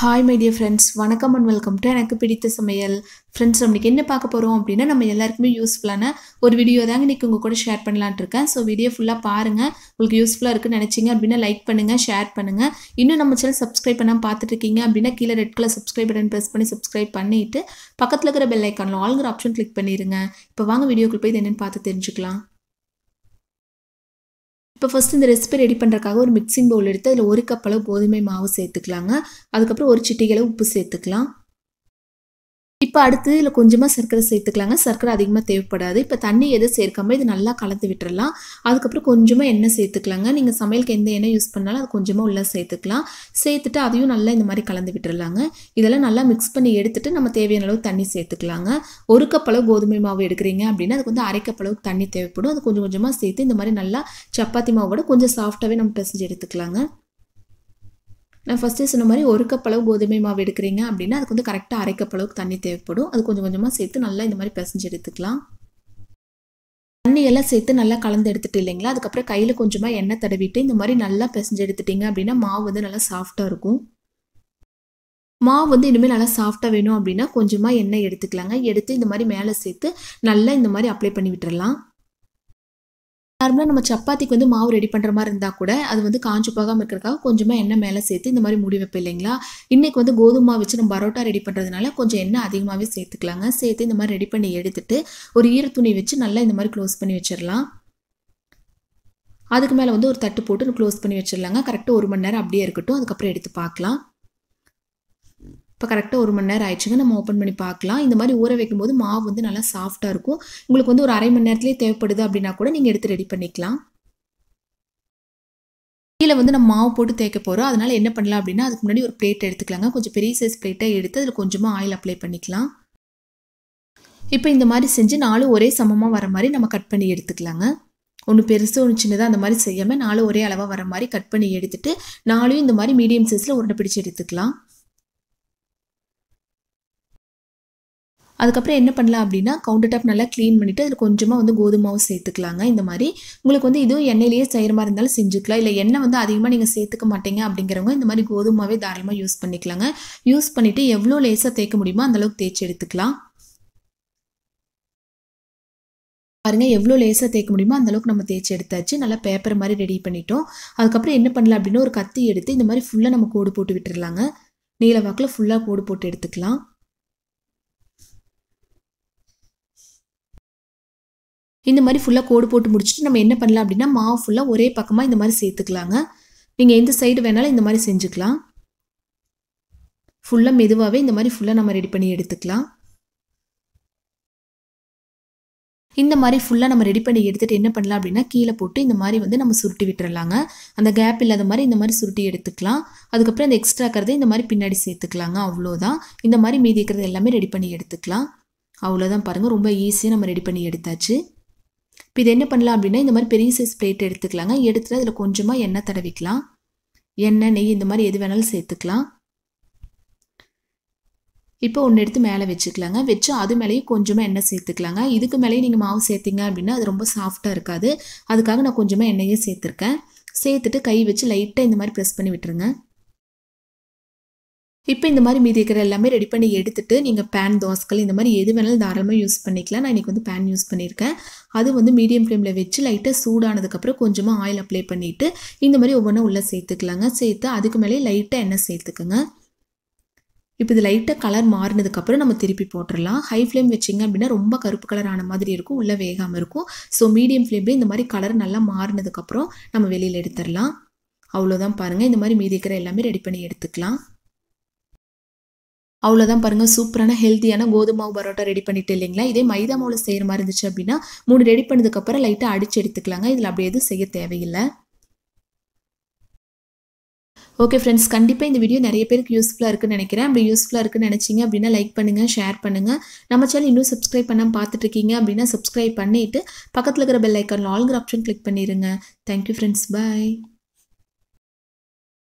hi my dear friends வணக்கம் and welcome to எனக்கு பிடித்த சமையல் ஃப்ரெண்ட்ஸ் நம்மளுக்கு என்ன பார்க்க போகிறோம் அப்படின்னா நம்ம எல்லாருக்குமே யூஸ்ஃபுல்லான ஒரு வீடியோ தாங்க இன்றைக்கி உங்கள் கூட ஷேர் பண்ணலான்ட்டு இருக்கேன் ஸோ வீடியோ ஃபுல்லாக பாருங்கள் உங்களுக்கு யூஸ்ஃபுல்லாக இருக்குன்னு நினச்சிங்க அப்படின்னா லைக் பண்ணுங்கள் ஷேர் பண்ணுங்கள் இன்னும் நம்ம சேனல் சப்ஸ்கிரைப் பண்ணால் பார்த்துட்டு இருக்கீங்க அப்படின்னா கீழே red colour subscribe button press பண்ணி சப்ஸ்கிரைப் பண்ணிவிட்டு பக்கத்தில் இருக்கிற பெல் ஐக்கானில் ஆல்கிற ஆப்ஷன் கிளிக் பண்ணிடுங்க இப்போ வாங்க வீடியோக்குள் போய் இது என்னென்னு பார்த்து தெரிஞ்சுக்கலாம் இப்போ ஃபஸ்ட் இந்த ரெசிபி ரெடி பண்ணுறக்காக ஒரு மிக்சிங் பவுல் எடுத்து அதில் ஒரு கப் அளவு கோதுமை மாவு சேர்த்துக்கலாங்க அதுக்கப்புறம் ஒரு சிட்டிகளை உப்பு சேர்த்துக்கலாம் இப்போ அடுத்து இதில் கொஞ்சமாக சர்க்கரை சேர்த்துக்கலாங்க சர்க்கரை அதிகமாக தேவைப்படாது இப்போ தண்ணி எதுவும் சேர்க்காம இது நல்லா கலந்து விட்டுறலாம் அதுக்கப்புறம் கொஞ்சமாக எண்ணெய் சேர்த்துக்கலாங்க நீங்கள் சமையலுக்கு எந்த எண்ணெய் யூஸ் பண்ணாலும் அது கொஞ்சமாக உள்ளே சேர்த்துக்கலாம் சேர்த்துட்டு அதையும் நல்லா இந்த மாதிரி கலந்து விட்டுறலாங்க இதெல்லாம் நல்லா மிக்ஸ் பண்ணி எடுத்துகிட்டு நம்ம தேவையான அளவு தண்ணி சேர்த்துக்கலாங்க ஒரு கப் அளவு கோதுமை மாவு எடுக்கிறீங்க அப்படின்னா அதுக்கு வந்து அரை கப் அளவுக்கு தண்ணி தேவைப்படும் அது கொஞ்சம் கொஞ்சமாக சேர்த்து இந்த மாதிரி நல்லா சப்பாத்தி மாவோட கொஞ்சம் சாஃப்டாகவே நம்ம பிசைஞ்சு எடுத்துக்கலாங்க நான் ஃபஸ்ட்டு சொன்ன மாதிரி ஒரு கப் அளவு கோதுமை மாவு எடுக்கிறீங்க அப்படின்னா அதுக்கு வந்து கரெக்டாக அரை கப் அளவுக்கு தண்ணி தேவைப்படும் அது கொஞ்சம் கொஞ்சமாக சேர்த்து நல்லா இந்த மாதிரி பிசைஞ்சு எடுத்துக்கலாம் தண்ணியெல்லாம் சேர்த்து நல்லா கலந்து எடுத்துட்டு இல்லைங்களா அதுக்கப்புறம் கையில் கொஞ்சமாக எண்ணெய் தடவிட்டு இந்த மாதிரி நல்லா பிசைஞ்சு எடுத்துட்டிங்க அப்படின்னா மாவு வந்து நல்லா சாஃப்டாக இருக்கும் மாவு வந்து இனிமேல் நல்லா சாஃப்டாக வேணும் அப்படின்னா கொஞ்சமாக எண்ணெய் எடுத்துக்கலாங்க எடுத்து இந்த மாதிரி மேலே சேர்த்து நல்லா இந்த மாதிரி அப்ளை பண்ணி விட்டுறலாம் நார்மலாக நம்ம சப்பாத்திக்கு வந்து மாவு ரெடி பண்ணுற மாதிரி இருந்தால் கூட அது வந்து காஞ்சு போகாமல் இருக்கிறக்காக கொஞ்சமாக எண்ணெய் மேலே சேர்த்து இந்த மாதிரி முடி வைப்பேன் இல்லைங்களா இன்றைக்கி வந்து கோதுமை வச்சு நம்ம பரோட்டா ரெடி பண்ணுறதுனால கொஞ்சம் எண்ணெய் அதிகமாகவே சேர்த்துக்கலாங்க சேர்த்து இந்த மாதிரி ரெடி பண்ணி எடுத்துட்டு ஒரு ஈர துணி வச்சு நல்லா இந்த மாதிரி க்ளோஸ் பண்ணி வச்சிடலாம் அதுக்கு மேலே வந்து ஒரு தட்டு போட்டு க்ளோஸ் பண்ணி வச்சிடலாங்க கரெக்டாக ஒரு மணி நேரம் அப்படியே இருக்கட்டும் அதுக்கப்புறம் எடுத்து பார்க்கலாம் இப்போ கரெக்டாக ஒரு மணி நேரம் ஆயிடுச்சுங்க நம்ம ஓப்பன் பண்ணி பார்க்கலாம் இந்த மாதிரி ஊற வைக்கும்போது மாவு வந்து நல்லா சாஃப்டாக இருக்கும் உங்களுக்கு வந்து ஒரு அரை மணி நேரத்துலேயே தேவைப்படுது அப்படின்னா கூட நீங்கள் எடுத்து ரெடி பண்ணிக்கலாம் கீழே வந்து நம்ம மாவு போட்டு தேய்க்க போகிறோம் அதனால் என்ன பண்ணலாம் அப்படின்னா அதுக்கு முன்னாடி ஒரு பிளேட் எடுத்துக்கலாங்க கொஞ்சம் பெரிய சைஸ் பிளேட்டை எடுத்து அதில் கொஞ்சமாக ஆயில் அப்ளை பண்ணிக்கலாம் இப்போ இந்த மாதிரி செஞ்சு நாலு ஒரே சமமாக வர மாதிரி நம்ம கட் பண்ணி எடுத்துக்கலாங்க ஒன்று பெருசு ஒன்று சின்னதாக அந்த மாதிரி செய்யாமல் நாலு ஒரே அளவாக வர மாதிரி கட் பண்ணி எடுத்துட்டு நாலும் இந்த மாதிரி மீடியம் சைஸில் உருண்டை பிடிச்சி எடுத்துக்கலாம் அதுக்கப்புறம் என்ன பண்ணலாம் அப்படின்னா கவுண்டர் டாப் நல்லா க்ளீன் பண்ணிவிட்டு அதில் கொஞ்சமாக வந்து கோதுமாவும் சேர்த்துக்கலாங்க இந்த மாதிரி உங்களுக்கு வந்து இதுவும் எண்ணெயிலேயே செய்கிற மாதிரி இருந்தாலும் செஞ்சுக்கலாம் இல்லை எண்ணெய் வந்து அதிகமாக நீங்கள் சேர்த்துக்க மாட்டீங்க அப்படிங்கிறவங்க இந்த மாதிரி கோதுமாவே தாராளமாக யூஸ் பண்ணிக்கலாங்க யூஸ் பண்ணிவிட்டு எவ்வளோ லேஸாக தேய்க்க முடியுமோ அந்தளவுக்கு தேய்ச்சி எடுத்துக்கலாம் பாருங்கள் எவ்வளோ லேசாக தேய்க்க முடியுமோ அந்தளவுக்கு நம்ம தேய்ச்சி எடுத்தாச்சு நல்லா பேப்பர் மாதிரி ரெடி பண்ணிட்டோம் அதுக்கப்புறம் என்ன பண்ணலாம் அப்படின்னா ஒரு கத்தி எடுத்து இந்த மாதிரி ஃபுல்லாக நம்ம கோடு போட்டு விட்டுருலாங்க நீல வாக்கில் ஃபுல்லாக கோடு போட்டு எடுத்துக்கலாம் இந்த மாதிரி ஃபுல்லாக கோடு போட்டு முடிச்சுட்டு நம்ம என்ன பண்ணலாம் அப்படின்னா மாவு ஃபுல்லாக ஒரே பக்கமாக இந்த மாதிரி சேர்த்துக்கலாங்க நீங்கள் எந்த சைடு வேணாலும் இந்த மாதிரி செஞ்சுக்கலாம் ஃபுல்லாக மெதுவாகவே இந்த மாதிரி ஃபுல்லாக நம்ம ரெடி பண்ணி எடுத்துக்கலாம் இந்த மாதிரி ஃபுல்லாக நம்ம ரெடி பண்ணி எடுத்துகிட்டு என்ன பண்ணலாம் அப்படின்னா கீழே போட்டு இந்த மாதிரி வந்து நம்ம சுருட்டி விட்டுறலாங்க அந்த கேப் இல்லாத மாதிரி இந்த மாதிரி சுருட்டி எடுத்துக்கலாம் அதுக்கப்புறம் அந்த எக்ஸ்ட்ரா இருக்கிறத இந்த மாதிரி பின்னாடி சேர்த்துக்கலாங்க அவ்வளோதான் இந்த மாதிரி மீதி இருக்கிறது எல்லாமே ரெடி பண்ணி எடுத்துக்கலாம் அவ்வளோதான் பாருங்கள் ரொம்ப ஈஸியாக நம்ம ரெடி பண்ணி எடுத்தாச்சு இப்போ இது என்ன பண்ணலாம் அப்படின்னா இந்த மாதிரி பெரிய சைஸ் பிளேட் எடுத்துக்கலாங்க எடுத்துகிட்டு அதில் கொஞ்சமாக எண்ணெய் தடவிக்கலாம் எண்ணெய் நெய் இந்த மாதிரி எது வேணாலும் சேர்த்துக்கலாம் இப்போ ஒன்று எடுத்து மேலே வச்சுக்கலாங்க வச்சு அது மேலேயும் கொஞ்சமாக எண்ணெய் சேர்த்துக்கலாங்க இதுக்கு மேலேயும் நீங்கள் மாவு சேர்த்திங்க அப்படின்னா அது ரொம்ப சாஃப்டாக இருக்காது அதுக்காக நான் கொஞ்சமாக எண்ணெயே சேர்த்துருக்கேன் சேர்த்துட்டு கை வச்சு லைட்டாக இந்த மாதிரி ப்ரெஸ் பண்ணி விட்டுருங்க இப்போ இந்த மாதிரி மீதி இருக்கிற எல்லாமே ரெடி பண்ணி எடுத்துகிட்டு நீங்கள் பேன் தோசைகள் இந்த மாதிரி எது வேணாலும் தாராளமாக யூஸ் பண்ணிக்கலாம் நான் இன்றைக்கி வந்து பேன் யூஸ் பண்ணியிருக்கேன் அது வந்து மீடியம் ஃப்ளேமில் வச்சு லைட்டாக சூடானதுக்கப்புறம் கொஞ்சமாக ஆயில் அப்ளை பண்ணிவிட்டு இந்த மாதிரி ஒவ்வொன்றும் உள்ளே சேர்த்துக்கலாங்க சேர்த்து அதுக்கு மேலே லைட்டாக எண்ணெய் சேர்த்துக்குங்க இப்போ இது லைட்டாக கலர் மாறினதுக்கப்புறம் நம்ம திருப்பி போட்டுடலாம் ஹை ஃப்ளேம் வச்சிங்க அப்படின்னா ரொம்ப கருப்பு கலர் ஆன மாதிரி இருக்கும் உள்ளே வேகாமல் இருக்கும் ஸோ மீடியம் ஃப்ளேம்லேயே இந்த மாதிரி கலர் நல்லா மாறினதுக்கப்புறம் நம்ம வெளியில் எடுத்துடலாம் அவ்வளோதான் பாருங்கள் இந்த மாதிரி மீதி இருக்கிற எல்லாமே ரெடி பண்ணி எடுத்துக்கலாம் அவ்வளோதான் பாருங்கள் சூப்பரான ஹெல்த்தியான கோதுமாவு பரோட்டா ரெடி பண்ணிட்டு இல்லைங்களா இதே மைதா மாவில் செய்கிற மாதிரி இருந்துச்சு அப்படின்னா மூணு ரெடி பண்ணதுக்கப்புறம் லைட்டாக அடிச்சு எடுத்துக்கலாங்க இதில் அப்படி எதுவும் செய்ய தேவையில்லை ஓகே ஃப்ரெண்ட்ஸ் கண்டிப்பாக இந்த வீடியோ நிறைய பேருக்கு யூஸ்ஃபுல்லாக இருக்குன்னு நினைக்கிறேன் அப்படி யூஸ்ஃபுல்லாக இருக்குன்னு நினச்சிங்க அப்படின்னா லைக் பண்ணுங்கள் ஷேர் பண்ணுங்கள் நம்ம சேனல் இன்னும் சப்ஸ்கிரைப் பண்ணாமல் பார்த்துட்ருக்கீங்க அப்படின்னா சப்ஸ்கிரைப் பண்ணிவிட்டு பக்கத்தில் இருக்கிற பெல் ஐக்கான் ஆல்கிற ஆப்ஷன் கிளிக் பண்ணிடுங்க தேங்க்யூ ஃப்ரெண்ட்ஸ் பாய்